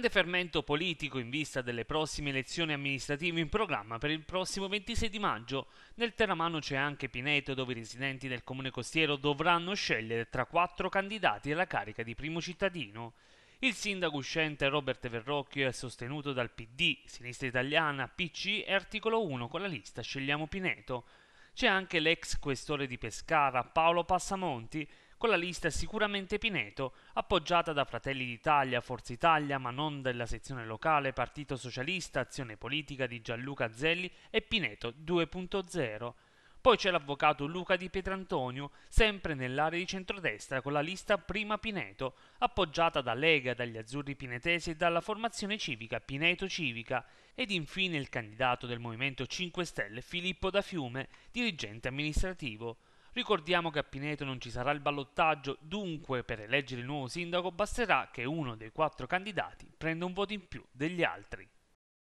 grande fermento politico in vista delle prossime elezioni amministrative in programma per il prossimo 26 di maggio. Nel Terramano c'è anche Pineto, dove i residenti del comune costiero dovranno scegliere tra quattro candidati alla carica di primo cittadino. Il sindaco uscente Robert Verrocchio è sostenuto dal PD, Sinistra Italiana, PC e Articolo 1 con la lista Scegliamo Pineto. C'è anche l'ex questore di Pescara Paolo Passamonti, con la lista sicuramente Pineto, appoggiata da Fratelli d'Italia, Forza Italia, ma non della sezione locale, Partito Socialista, Azione Politica di Gianluca Zelli e Pineto 2.0. Poi c'è l'avvocato Luca di Pietrantonio, sempre nell'area di centrodestra con la lista Prima Pineto, appoggiata da Lega, dagli azzurri pinetesi e dalla formazione civica Pineto Civica, ed infine il candidato del Movimento 5 Stelle Filippo da Fiume, dirigente amministrativo. Ricordiamo che a Pineto non ci sarà il ballottaggio, dunque per eleggere il nuovo sindaco basterà che uno dei quattro candidati prenda un voto in più degli altri.